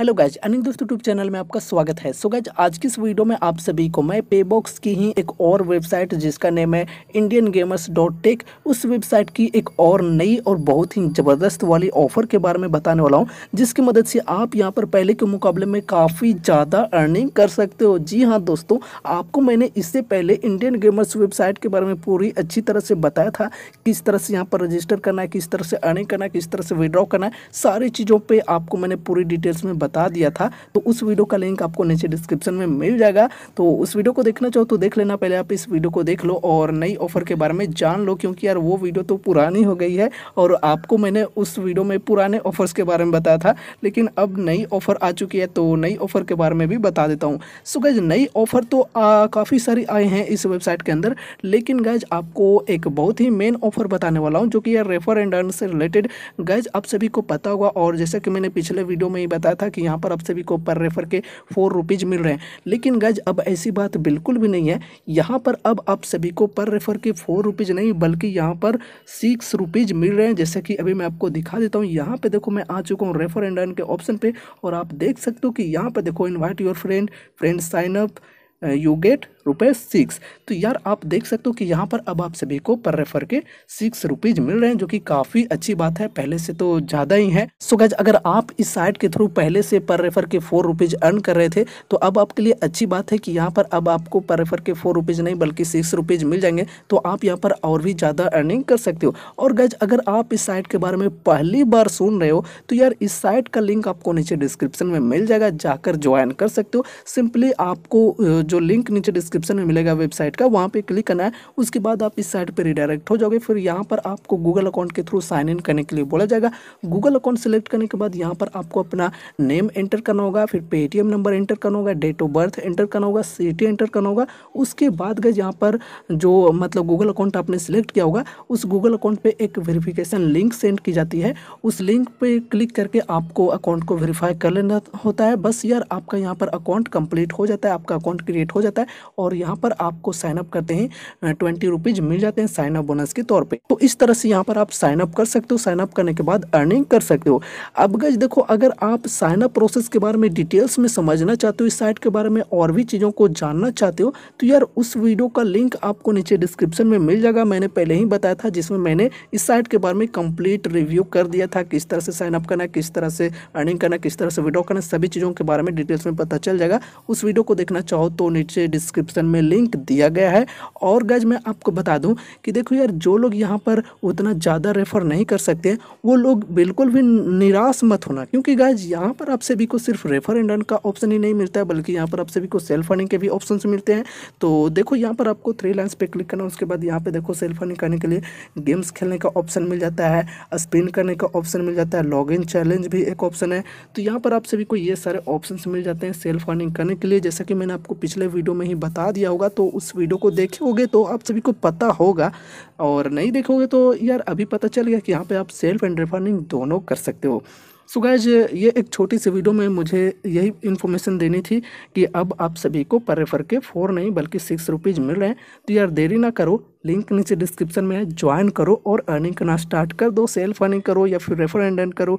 hello guys Anil दोस्त YouTube channel में आपका स्वागत है सो so गाइज आज की इस वीडियो में आप सभी को मैं पेबॉक्स की ही एक और वेबसाइट जिसका नेम है इंडियन गेमर्स डॉट टेक उस वेबसाइट की एक और नई और बहुत ही ज़बरदस्त वाली ऑफर के बारे में बताने वाला हूँ जिसकी मदद से आप यहाँ पर पहले के मुकाबले में काफ़ी ज़्यादा अर्निंग कर सकते हो जी हाँ दोस्तों आपको मैंने इससे पहले इंडियन गेमर्स वेबसाइट के बारे में पूरी अच्छी तरह से बताया था किस तरह से यहाँ पर रजिस्टर करना है किस तरह से अर्निंग करना है किस तरह से विड्रॉ करना है सारी चीज़ों पर आपको मैंने पूरी डिटेल्स में बता दिया था तो उस वीडियो का लिंक आपको नीचे डिस्क्रिप्शन में मिल जाएगा तो उस वीडियो को देखना चाहो तो देख लेना पहले आप इस वीडियो को देख लो और नई ऑफर के बारे में जान लो क्योंकि यार वो वीडियो तो पुरानी हो गई है और आपको मैंने उस वीडियो में पुराने ऑफर्स के बारे में बताया था लेकिन अब नई ऑफर आ चुकी है तो नई ऑफर के बारे में भी बता देता हूँ सो गैज नई ऑफर तो काफ़ी सारी आए हैं इस वेबसाइट के अंदर लेकिन गैज आपको एक बहुत ही मेन ऑफर बताने वाला हूँ जो कि यार रेफर एंड अर्न से रिलेटेड गैज आप सभी को पता होगा और जैसा कि मैंने पिछले वीडियो में ही बताया था कि यहाँ पर आप सभी को पर रेफर के फोर रुपीज़ मिल रहे हैं लेकिन गज अब ऐसी बात बिल्कुल भी नहीं है यहाँ पर अब आप सभी को पर रेफर के फोर रुपीज़ नहीं बल्कि यहाँ पर सिक्स रुपीज़ मिल रहे हैं जैसे कि अभी मैं आपको दिखा देता हूँ यहाँ पर देखो मैं आ चुका हूँ रेफर एंड रन के ऑप्शन पर और आप देख सकते हो कि यहाँ पर देखो invite your friend friend sign you get रुपये सिक्स तो यार आप देख सकते हो कि यहाँ पर अब आप सभी को पर रेफर के सिक्स रुपीज़ मिल रहे हैं जो कि काफ़ी अच्छी बात है पहले से तो ज़्यादा ही है सो गज अगर आप इस साइट के थ्रू पहले से पर रेफर के फोर रुपीज़ अर्न कर रहे थे तो अब आपके लिए अच्छी बात है कि यहाँ पर अब आपको पर रेफर के फोर रुपीज़ नहीं बल्कि सिक्स रुपीज़ मिल जाएंगे तो आप यहाँ पर और भी ज़्यादा अर्निंग कर सकते हो और गज अगर आप इस साइट के बारे में पहली बार सुन रहे हो तो यार इस साइट का लिंक आपको नीचे डिस्क्रिप्शन में मिल जाएगा जाकर ज्वाइन कर सकते हो सिंपली आपको जो लिंक नीचे डिस्क्रिप्शन डिस्क्रिप्शन में मिलेगा वेबसाइट का वहाँ पर क्लिक करना है उसके बाद आप इस साइट पर रिडायरेक्ट हो जाओगे फिर यहाँ पर आपको गूगल अकाउंट के थ्रू साइन इन करने के लिए बोला जाएगा गूगल अकाउंट सेलेक्ट करने के बाद यहाँ पर आपको अपना नेम एंटर करना होगा फिर पेटीएम नंबर एंटर करना होगा डेट ऑफ बर्थ एंटर करना होगा सिटी एंटर करना होगा उसके बाद गए यहाँ पर जो मतलब गूगल अकाउंट आपने सेलेक्ट किया होगा उस गूगल अकाउंट पे एक वेरिफिकेशन लिंक सेंड की जाती है उस लिंक पे क्लिक करके आपको अकाउंट को वेरीफाई कर लेना होता है बस यार आपका यहाँ पर अकाउंट कंप्लीट हो जाता है आपका अकाउंट क्रिएट हो जाता है और और यहाँ पर आपको साइनअप करते हैं ट्वेंटी रुपीज़ मिल जाते हैं साइनअप बोनस के तौर पे तो इस तरह से यहाँ पर आप साइनअप कर सकते हो साइनअप करने के बाद अर्निंग कर सकते हो अब गज देखो अगर आप साइनअप प्रोसेस के बारे में डिटेल्स में समझना चाहते हो इस साइट के बारे में और भी चीज़ों को जानना चाहते हो तो यार उस वीडियो का लिंक आपको नीचे डिस्क्रिप्शन में मिल जाएगा मैंने पहले ही बताया था जिसमें मैंने इस साइट के बारे में कंप्लीट रिव्यू कर दिया था किस तरह से साइनअप करना किस तरह से अर्निंग करना किस तरह से विड्रॉ करना सभी चीज़ों के बारे में डिटेल्स में पता चल जाएगा उस वीडियो को देखना चाहो तो नीचे डिस्क्रिप्शन डिस्क्रिप्शन में लिंक दिया गया है और गज मैं आपको बता दूं कि देखो यार जो लोग यहाँ पर उतना ज़्यादा रेफर नहीं कर सकते वो लोग बिल्कुल भी निराश मत होना क्योंकि गैज यहाँ पर आप सभी को सिर्फ रेफर एंड का ऑप्शन ही नहीं मिलता है बल्कि यहाँ पर आप सभी को सेल्फ अर्निंग के भी ऑप्शन मिलते हैं तो देखो यहाँ पर आपको थ्री लाइन्स पे क्लिक करना उसके बाद यहाँ पर देखो सेल्फ अर्निंग करने के लिए गेम्स खेलने का ऑप्शन मिल जाता है स्पिन करने का ऑप्शन मिल जाता है लॉग इन चैलेंज भी एक ऑप्शन है तो यहाँ पर आप सभी को ये सारे ऑप्शन मिल जाते हैं सेल्फ अर्निंग करने के लिए जैसा कि मैंने आपको पिछले वीडियो में ही बता बता दिया होगा तो उस वीडियो को देखे तो आप सभी को पता होगा और नहीं देखोगे तो यार अभी पता चल गया कि यहाँ पे आप सेल्फ एंड रिफंडिंग दोनों कर सकते हो सो गैज ये एक छोटी सी वीडियो में मुझे यही इन्फॉर्मेशन देनी थी कि अब आप सभी को पर रेफर के फोर नहीं बल्कि सिक्स रुपीज़ मिल रहे हैं तो यार देरी ना करो लिंक नीचे डिस्क्रिप्शन में है ज्वाइन करो और अर्निंग करना स्टार्ट कर दो सेल्फ अर्निंग करो या फिर रेफर एंड एंड करो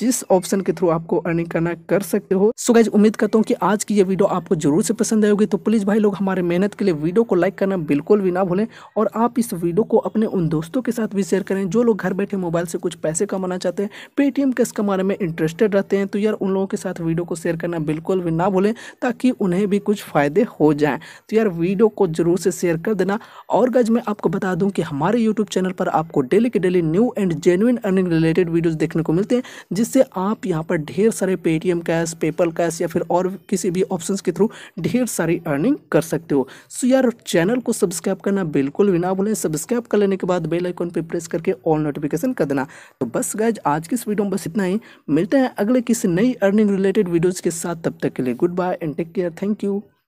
जिस ऑप्शन के थ्रू आपको अर्निंग करना कर सकते हो सो गाइज उम्मीद करता हूँ कि आज की ये वीडियो आपको जरूर से पसंद आएगी तो प्लीज़ भाई लोग हमारे मेहनत के लिए वीडियो को लाइक करना बिल्कुल भी ना भूलें और आप इस वीडियो को अपने उन दोस्तों के साथ भी शेयर करें जो लोग घर बैठे मोबाइल से कुछ पैसे कमाना चाहते हैं पेटीएम इसके कमाने में इंटरेस्टेड रहते हैं तो यार उन लोगों के साथ वीडियो को शेयर करना बिल्कुल भी ना भूलें ताकि उन्हें भी कुछ फ़ायदे हो जाएँ तो यार वीडियो को जरूर से शेयर कर देना और गज में आपको बता दूं कि हमारे यूट्यूब चैनल पर आपको डेली के daily new and genuine earning related videos देखने को मिलते हैं जिससे आप यहाँ पर ढेर सारे पेटीएम कैश पेपल कैश या फिर और किसी भी ऑप्शन के थ्रू ढेर सारी अर्निंग कर सकते हो सो यार चैनल को सब्सक्राइब करना बिल्कुल भी ना भूलें सब्सक्राइब कर लेने के बाद बेल आइकॉन पर प्रेस करके ऑल नोटिफिकेशन कर देना तो बस गैज आज की इस वीडियो में बस इतना ही मिलते हैं अगले किसी नई अर्निंग रिलेटेड वीडियोज़ के साथ तब तक के लिए good bye and take care thank you